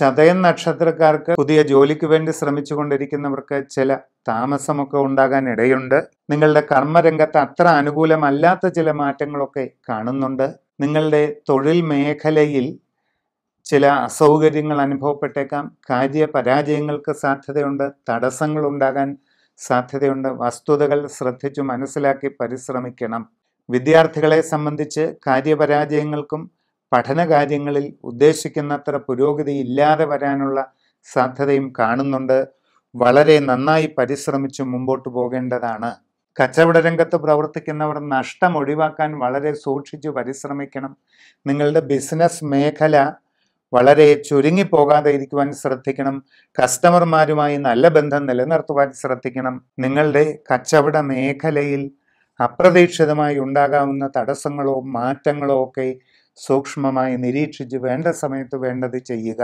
ചതയൻ നക്ഷത്രക്കാർക്ക് പുതിയ ജോലിക്ക് വേണ്ടി ശ്രമിച്ചുകൊണ്ടിരിക്കുന്നവർക്ക് ചില താമസമൊക്കെ ഉണ്ടാകാൻ ഇടയുണ്ട് നിങ്ങളുടെ കർമ്മരംഗത്ത് അത്ര അനുകൂലമല്ലാത്ത ചില മാറ്റങ്ങളൊക്കെ കാണുന്നുണ്ട് നിങ്ങളുടെ തൊഴിൽ മേഖലയിൽ ചില അസൗകര്യങ്ങൾ അനുഭവപ്പെട്ടേക്കാം പരാജയങ്ങൾക്ക് സാധ്യതയുണ്ട് തടസ്സങ്ങൾ ഉണ്ടാകാൻ സാധ്യതയുണ്ട് വസ്തുതകൾ ശ്രദ്ധിച്ചു മനസ്സിലാക്കി പരിശ്രമിക്കണം വിദ്യാർത്ഥികളെ സംബന്ധിച്ച് കാര്യപരാജയങ്ങൾക്കും പഠനകാര്യങ്ങളിൽ ഉദ്ദേശിക്കുന്നത്ര പുരോഗതി ഇല്ലാതെ വരാനുള്ള സാധ്യതയും കാണുന്നുണ്ട് വളരെ നന്നായി പരിശ്രമിച്ച് മുമ്പോട്ട് പോകേണ്ടതാണ് കച്ചവട രംഗത്ത് പ്രവർത്തിക്കുന്നവർ നഷ്ടം ഒഴിവാക്കാൻ വളരെ സൂക്ഷിച്ച് പരിശ്രമിക്കണം നിങ്ങളുടെ ബിസിനസ് മേഖല വളരെ ചുരുങ്ങിപ്പോകാതെ ഇരിക്കുവാൻ ശ്രദ്ധിക്കണം കസ്റ്റമർമാരുമായി നല്ല ബന്ധം നിലനിർത്തുവാൻ ശ്രദ്ധിക്കണം നിങ്ങളുടെ കച്ചവട മേഖലയിൽ അപ്രതീക്ഷിതമായി ഉണ്ടാകാവുന്ന തടസ്സങ്ങളോ മാറ്റങ്ങളോ ഒക്കെ സൂക്ഷ്മമായി നിരീക്ഷിച്ച് വേണ്ട സമയത്ത് വേണ്ടത് ചെയ്യുക